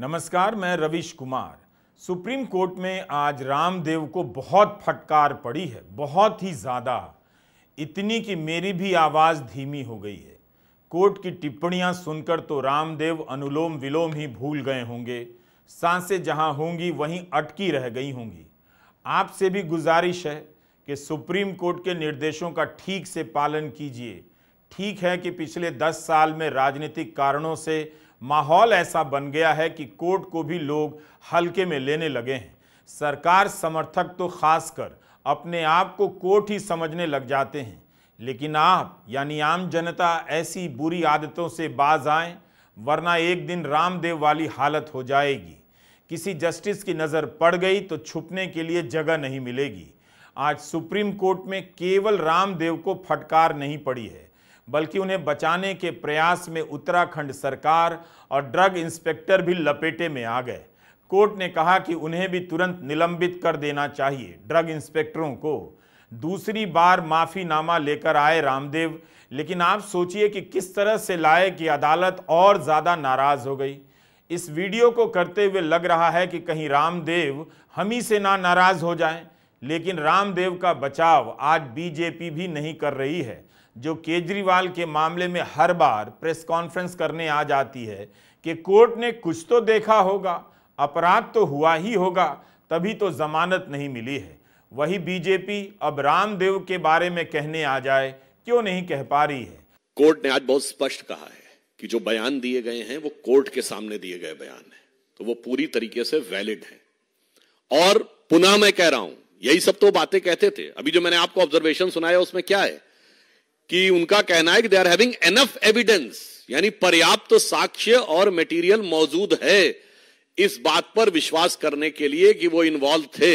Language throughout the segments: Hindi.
नमस्कार मैं रविश कुमार सुप्रीम कोर्ट में आज रामदेव को बहुत फटकार पड़ी है बहुत ही ज़्यादा इतनी कि मेरी भी आवाज़ धीमी हो गई है कोर्ट की टिप्पणियां सुनकर तो रामदेव अनुलोम विलोम ही भूल गए होंगे सांसें जहां होंगी वहीं अटकी रह गई होंगी आपसे भी गुजारिश है कि सुप्रीम कोर्ट के निर्देशों का ठीक से पालन कीजिए ठीक है कि पिछले दस साल में राजनीतिक कारणों से माहौल ऐसा बन गया है कि कोर्ट को भी लोग हल्के में लेने लगे हैं सरकार समर्थक तो खासकर अपने आप को कोर्ट ही समझने लग जाते हैं लेकिन आप यानी आम जनता ऐसी बुरी आदतों से बाज आए वरना एक दिन रामदेव वाली हालत हो जाएगी किसी जस्टिस की नज़र पड़ गई तो छुपने के लिए जगह नहीं मिलेगी आज सुप्रीम कोर्ट में केवल रामदेव को फटकार नहीं पड़ी है बल्कि उन्हें बचाने के प्रयास में उत्तराखंड सरकार और ड्रग इंस्पेक्टर भी लपेटे में आ गए कोर्ट ने कहा कि उन्हें भी तुरंत निलंबित कर देना चाहिए ड्रग इंस्पेक्टरों को दूसरी बार माफ़ीनामा लेकर आए रामदेव लेकिन आप सोचिए कि किस तरह से लाए कि अदालत और ज़्यादा नाराज़ हो गई इस वीडियो को करते हुए लग रहा है कि कहीं रामदेव हम ही से ना नाराज़ हो जाएं लेकिन रामदेव का बचाव आज बीजेपी भी नहीं कर रही है जो केजरीवाल के मामले में हर बार प्रेस कॉन्फ्रेंस करने आ जाती है कि कोर्ट ने कुछ तो देखा होगा अपराध तो हुआ ही होगा तभी तो जमानत नहीं मिली है वही बीजेपी अब रामदेव के बारे में कहने आ जाए क्यों नहीं कह पा रही है कोर्ट ने आज बहुत स्पष्ट कहा है कि जो बयान दिए गए हैं वो कोर्ट के सामने दिए गए बयान है तो वो पूरी तरीके से वैलिड है और पुनः मैं कह रहा हूं यही सब तो बातें कहते थे अभी जो मैंने आपको ऑब्जर्वेशन सुनाया उसमें क्या है कि उनका कहना है कि they are having enough evidence यानी पर्याप्त तो साक्ष्य और मटेरियल मौजूद है इस बात पर विश्वास करने के लिए कि वो इन्वॉल्व थे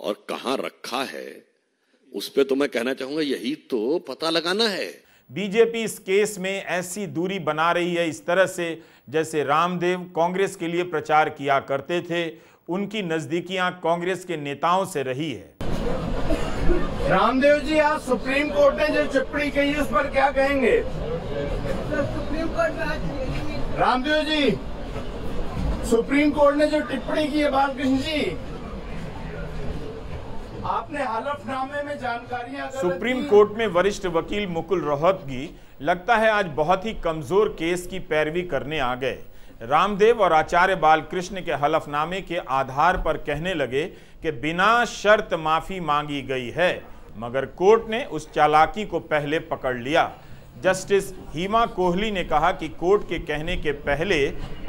और कहां रखा है उस पर तो मैं कहना चाहूंगा यही तो पता लगाना है बीजेपी इस केस में ऐसी दूरी बना रही है इस तरह से जैसे रामदेव कांग्रेस के लिए प्रचार किया करते थे उनकी नज़दीकियां कांग्रेस के नेताओं से रही है रामदेव जी आज सुप्रीम कोर्ट ने जो टिप्पणी कही उस पर क्या कहेंगे Supreme Court Ramdev ji Supreme Court ने जो टिप्पणी की है बालकृष्ण जी आपने हलफनामे में जानकारियां सुप्रीम कोर्ट में वरिष्ठ वकील मुकुल रोहतगी लगता है आज बहुत ही कमजोर केस की पैरवी करने आ गए रामदेव और आचार्य बालकृष्ण के हलफनामे के आधार पर कहने लगे कि बिना शर्त माफ़ी मांगी गई है मगर कोर्ट ने उस चालाकी को पहले पकड़ लिया जस्टिस हीमा कोहली ने कहा कि कोर्ट के कहने के पहले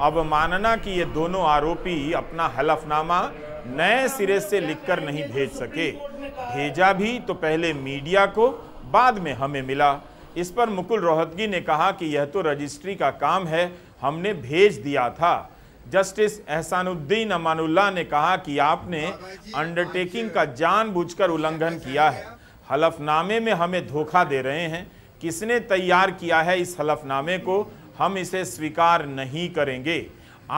अवमानना कि ये दोनों आरोपी अपना हलफनामा नए सिरे से लिखकर नहीं भेज सके भेजा भी तो पहले मीडिया को बाद में हमें मिला इस पर मुकुल रोहतगी ने कहा कि यह तो रजिस्ट्री का काम है हमने भेज दिया था जस्टिस एहसानुद्दीन अमानुल्ला ने कहा कि आपने अंडरटेकिंग का जानबूझकर उल्लंघन किया है हलफनामे में हमें धोखा दे रहे हैं किसने तैयार किया है इस हलफनामे को हम इसे स्वीकार नहीं करेंगे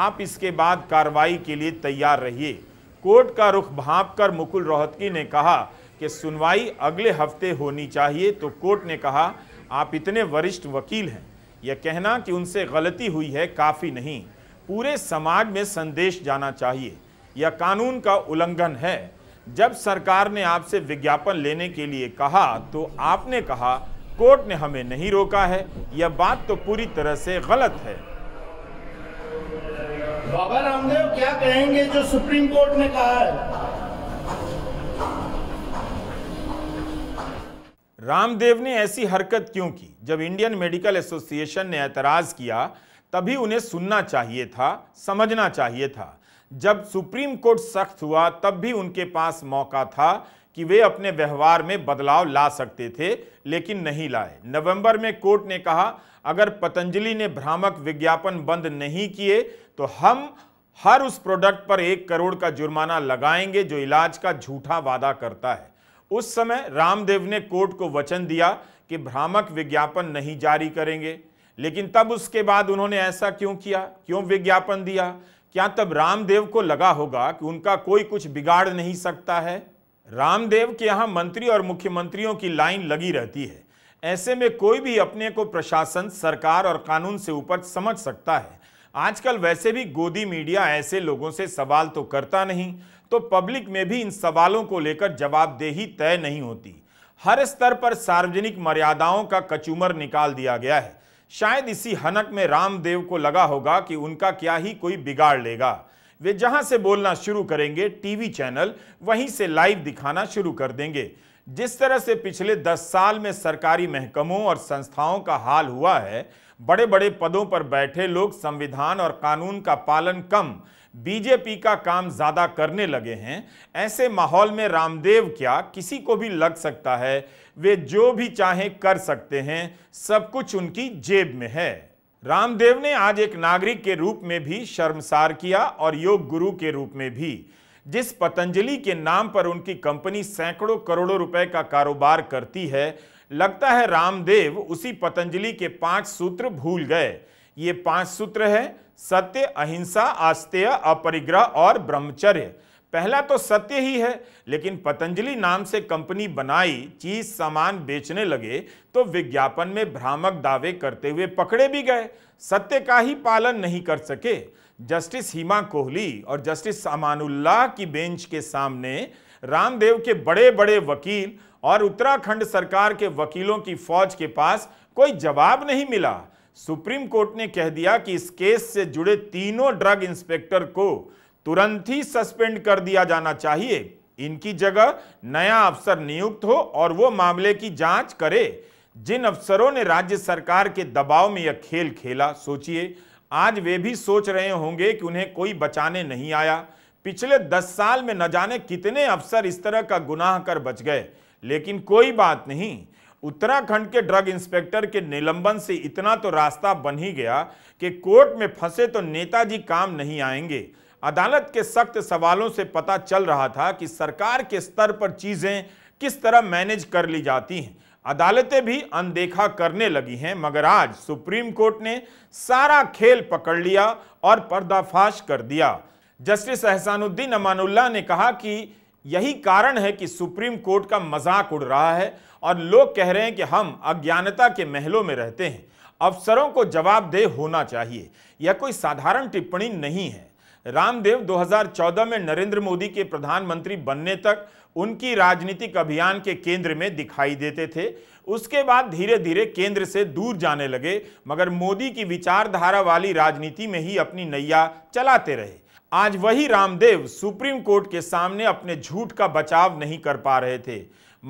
आप इसके बाद कार्रवाई के लिए तैयार रहिए कोर्ट का रुख भाप कर मुकुल रोहतकी ने कहा कि सुनवाई अगले हफ्ते होनी चाहिए तो कोर्ट ने कहा आप इतने वरिष्ठ वकील हैं यह कहना कि उनसे गलती हुई है काफ़ी नहीं पूरे समाज में संदेश जाना चाहिए यह कानून का उल्लंघन है जब सरकार ने आपसे विज्ञापन लेने के लिए कहा तो आपने कहा कोर्ट ने हमें नहीं रोका है यह बात तो पूरी तरह से गलत है बाबा रामदेव क्या कहेंगे जो सुप्रीम कोर्ट ने कहा है रामदेव ने ऐसी हरकत क्यों की जब इंडियन मेडिकल एसोसिएशन ने एतराज़ किया तभी उन्हें सुनना चाहिए था समझना चाहिए था जब सुप्रीम कोर्ट सख्त हुआ तब भी उनके पास मौका था कि वे अपने व्यवहार में बदलाव ला सकते थे लेकिन नहीं लाए नवंबर में कोर्ट ने कहा अगर पतंजलि ने भ्रामक विज्ञापन बंद नहीं किए तो हम हर उस प्रोडक्ट पर एक करोड़ का जुर्माना लगाएंगे जो इलाज का झूठा वादा करता है उस समय रामदेव ने कोर्ट को वचन दिया कि भ्रामक विज्ञापन नहीं जारी करेंगे लेकिन तब उसके बाद उन्होंने ऐसा क्यों किया क्यों विज्ञापन दिया क्या तब रामदेव को लगा होगा कि उनका कोई कुछ बिगाड़ नहीं सकता है रामदेव के यहाँ मंत्री और मुख्यमंत्रियों की लाइन लगी रहती है ऐसे में कोई भी अपने को प्रशासन सरकार और कानून से ऊपर समझ सकता है आजकल वैसे भी गोदी मीडिया ऐसे लोगों से सवाल तो करता नहीं तो पब्लिक में भी इन सवालों को लेकर जवाबदेही तय नहीं होती हर स्तर पर सार्वजनिक मर्यादाओं का कचूमर निकाल दिया गया है शायद इसी हनक में रामदेव को लगा होगा कि उनका क्या ही कोई बिगाड़ लेगा वे जहां से बोलना शुरू करेंगे टीवी चैनल वहीं से लाइव दिखाना शुरू कर देंगे जिस तरह से पिछले 10 साल में सरकारी महकमों और संस्थाओं का हाल हुआ है बड़े बड़े पदों पर बैठे लोग संविधान और कानून का पालन कम बीजेपी का काम ज़्यादा करने लगे हैं ऐसे माहौल में रामदेव क्या किसी को भी लग सकता है वे जो भी चाहें कर सकते हैं सब कुछ उनकी जेब में है रामदेव ने आज एक नागरिक के रूप में भी शर्मसार किया और योग गुरु के रूप में भी जिस पतंजलि के नाम पर उनकी कंपनी सैकड़ों करोड़ों रुपए का कारोबार करती है लगता है रामदेव उसी पतंजलि के पांच सूत्र भूल गए ये पांच सूत्र है सत्य अहिंसा आस्तेय अपरिग्रह और ब्रह्मचर्य पहला तो सत्य ही है लेकिन पतंजलि नाम से कंपनी बनाई चीज सामान बेचने लगे तो विज्ञापन में भ्रामक दावे करते हुए पकड़े भी गए सत्य का ही पालन नहीं कर सके जस्टिस हिमा कोहली और जस्टिस अमानुल्लाह की बेंच के सामने रामदेव के बड़े बड़े वकील और उत्तराखंड सरकार के वकीलों की फौज के पास कोई जवाब नहीं मिला सुप्रीम कोर्ट ने कह दिया कि इस केस से जुड़े तीनों ड्रग इंस्पेक्टर को तुरंत ही सस्पेंड कर दिया जाना चाहिए इनकी जगह नया अफसर नियुक्त हो और वो मामले की जांच करे जिन अफसरों ने राज्य सरकार के दबाव में यह खेल खेला सोचिए आज वे भी सोच रहे होंगे कि उन्हें कोई बचाने नहीं आया पिछले दस साल में न जाने कितने अफसर इस तरह का गुनाह कर बच गए लेकिन कोई बात नहीं उत्तराखंड के ड्रग इंस्पेक्टर के निलंबन से इतना तो रास्ता बन ही गया कि कोर्ट में फंसे तो नेताजी काम नहीं आएंगे अदालत के सख्त सवालों से पता चल रहा था कि सरकार के स्तर पर चीज़ें किस तरह मैनेज कर ली जाती हैं अदालतें भी अनदेखा करने लगी हैं मगर आज सुप्रीम कोर्ट ने सारा खेल पकड़ लिया और पर्दाफाश कर दिया जस्टिस एहसानुद्दीन अमानुल्लाह ने कहा कि यही कारण है कि सुप्रीम कोर्ट का मजाक उड़ रहा है और लोग कह रहे हैं कि हम अज्ञानता के महलों में रहते हैं अफसरों को जवाबदेह होना चाहिए यह कोई साधारण टिप्पणी नहीं है रामदेव 2014 में नरेंद्र मोदी के प्रधानमंत्री बनने तक उनकी राजनीतिक अभियान के केंद्र में दिखाई देते थे उसके बाद धीरे धीरे केंद्र से दूर जाने लगे मगर मोदी की विचारधारा वाली राजनीति में ही अपनी नैया चलाते रहे आज वही रामदेव सुप्रीम कोर्ट के सामने अपने झूठ का बचाव नहीं कर पा रहे थे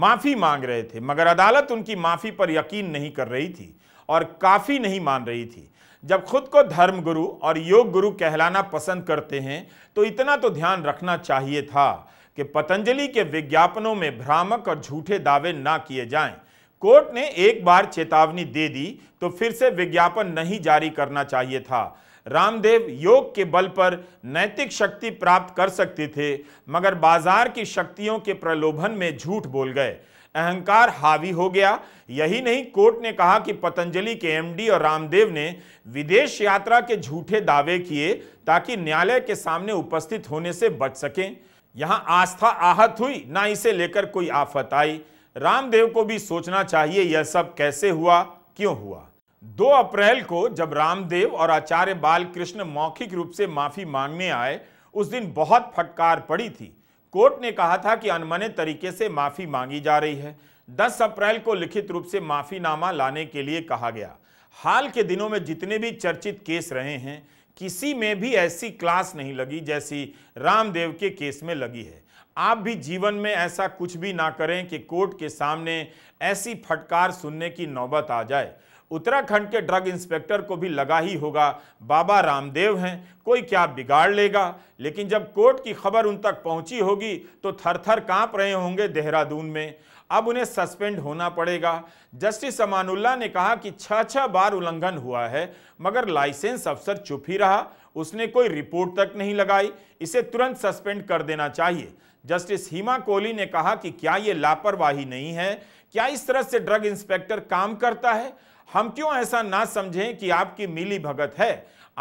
माफी मांग रहे थे मगर अदालत उनकी माफी पर यकीन नहीं कर रही थी और काफी नहीं मान रही थी जब खुद को धर्म गुरु और योग गुरु कहलाना पसंद करते हैं तो इतना तो ध्यान रखना चाहिए था कि पतंजलि के विज्ञापनों में भ्रामक और झूठे दावे ना किए जाएं कोर्ट ने एक बार चेतावनी दे दी तो फिर से विज्ञापन नहीं जारी करना चाहिए था रामदेव योग के बल पर नैतिक शक्ति प्राप्त कर सकते थे मगर बाजार की शक्तियों के प्रलोभन में झूठ बोल गए अहंकार हावी हो गया यही नहीं कोर्ट ने कहा कि पतंजलि के एमडी और रामदेव ने विदेश यात्रा के झूठे दावे किए ताकि न्यायालय के सामने उपस्थित होने से बच सकें यहां आस्था आहत हुई ना इसे लेकर कोई आफत आई रामदेव को भी सोचना चाहिए यह सब कैसे हुआ क्यों हुआ दो अप्रैल को जब रामदेव और आचार्य बालकृष्ण मौखिक रूप से माफी मांगने आए उस दिन बहुत फटकार पड़ी थी कोर्ट ने कहा था कि अनमने तरीके से माफी मांगी जा रही है 10 अप्रैल को लिखित रूप से माफीनामा लाने के लिए कहा गया हाल के दिनों में जितने भी चर्चित केस रहे हैं किसी में भी ऐसी क्लास नहीं लगी जैसी रामदेव के केस में लगी है आप भी जीवन में ऐसा कुछ भी ना करें कि कोर्ट के सामने ऐसी फटकार सुनने की नौबत आ जाए उत्तराखंड के ड्रग इंस्पेक्टर को भी लगा ही होगा बाबा रामदेव हैं कोई क्या बिगाड़ लेगा लेकिन जब कोर्ट की खबर उन तक पहुंची होगी तो थर थर कांप रहे होंगे देहरादून में अब उन्हें सस्पेंड होना पड़ेगा जस्टिस अमानुल्ला ने कहा कि छह छह बार उल्लंघन हुआ है मगर लाइसेंस अफसर चुप ही रहा उसने कोई रिपोर्ट तक नहीं लगाई इसे तुरंत सस्पेंड कर देना चाहिए जस्टिस हीमा कोहली ने कहा कि क्या ये लापरवाही नहीं है क्या इस तरह से ड्रग इंस्पेक्टर काम करता है हम क्यों ऐसा ना समझें कि आपकी मिली भगत है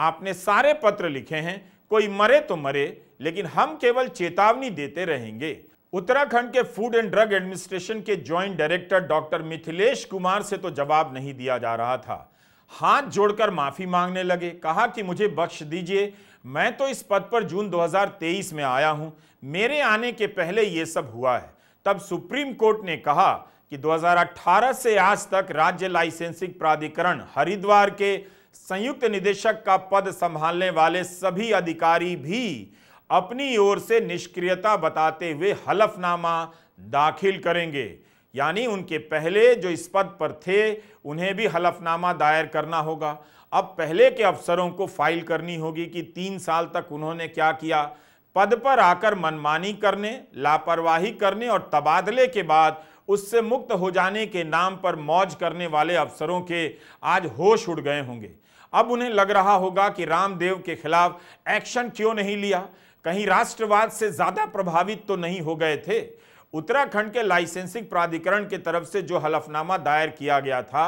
आपने सारे पत्र लिखे हैं कोई मरे तो मरे लेकिन हम केवल चेतावनी देते रहेंगे उत्तराखंड के फूड एंड ड्रग एडमिनिस्ट्रेशन के joint director doctor Mithilesh Kumar से तो जवाब नहीं दिया जा रहा था हाथ जोड़कर माफी मांगने लगे कहा कि मुझे बख्श दीजिए मैं तो इस पद पर जून 2023 में आया हूं मेरे आने के पहले यह सब हुआ है तब सुप्रीम कोर्ट ने कहा कि 2018 से आज तक राज्य लाइसेंसिंग प्राधिकरण हरिद्वार के संयुक्त निदेशक का पद संभालने वाले सभी अधिकारी भी अपनी ओर से निष्क्रियता बताते हुए हलफनामा दाखिल करेंगे यानी उनके पहले जो इस पद पर थे उन्हें भी हलफनामा दायर करना होगा अब पहले के अफसरों को फाइल करनी होगी कि तीन साल तक उन्होंने क्या किया पद पर आकर मनमानी करने लापरवाही करने और तबादले के बाद उससे मुक्त हो जाने के नाम पर मौज करने वाले अफसरों के आज होश उड़ गए होंगे अब उन्हें लग रहा होगा कि रामदेव के खिलाफ एक्शन क्यों नहीं लिया कहीं राष्ट्रवाद से ज़्यादा प्रभावित तो नहीं हो गए थे उत्तराखंड के लाइसेंसिंग प्राधिकरण की तरफ से जो हलफनामा दायर किया गया था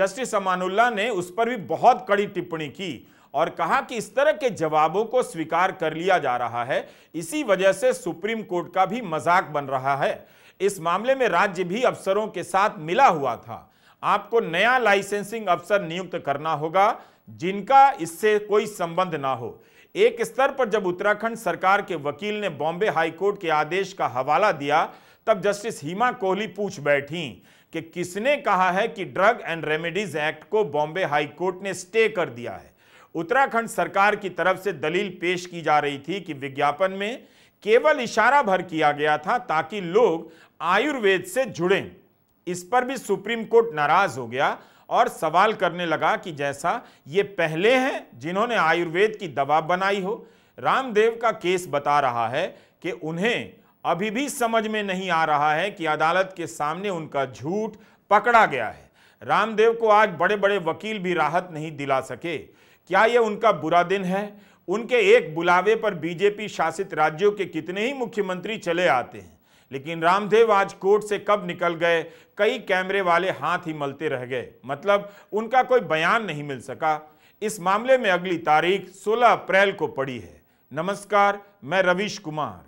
जस्टिस अमानुल्ला ने उस पर भी बहुत कड़ी टिप्पणी की और कहा कि इस तरह के जवाबों को स्वीकार कर लिया जा रहा है इसी वजह से सुप्रीम कोर्ट का भी मजाक बन रहा है इस मामले में राज्य भी अफसरों के साथ मिला हुआ था आपको नया लाइसेंसिंग अफसर नियुक्त करना होगा जिनका इससे कोई संबंध ना हो एक स्तर पर जब उत्तराखंड सरकार के वकील ने बॉम्बे हाईकोर्ट के आदेश का हवाला दिया तब जस्टिस हीमा कोहली पूछ बैठी कि किसने कहा है कि ड्रग एंड रेमेडीज एक्ट को बॉम्बे हाईकोर्ट ने स्टे कर दिया है उत्तराखंड सरकार की तरफ से दलील पेश की जा रही थी कि विज्ञापन में केवल इशारा भर किया गया था ताकि लोग आयुर्वेद से जुड़ें इस पर भी सुप्रीम कोर्ट नाराज हो गया और सवाल करने लगा कि जैसा ये पहले हैं जिन्होंने आयुर्वेद की दवा बनाई हो रामदेव का केस बता रहा है कि उन्हें अभी भी समझ में नहीं आ रहा है कि अदालत के सामने उनका झूठ पकड़ा गया है रामदेव को आज बड़े बड़े वकील भी राहत नहीं दिला सके क्या ये उनका बुरा दिन है उनके एक बुलावे पर बीजेपी शासित राज्यों के कितने ही मुख्यमंत्री चले आते हैं लेकिन रामदेव आज कोर्ट से कब निकल गए कई कैमरे वाले हाथ ही मलते रह गए मतलब उनका कोई बयान नहीं मिल सका इस मामले में अगली तारीख 16 अप्रैल को पड़ी है नमस्कार मैं रवीश कुमार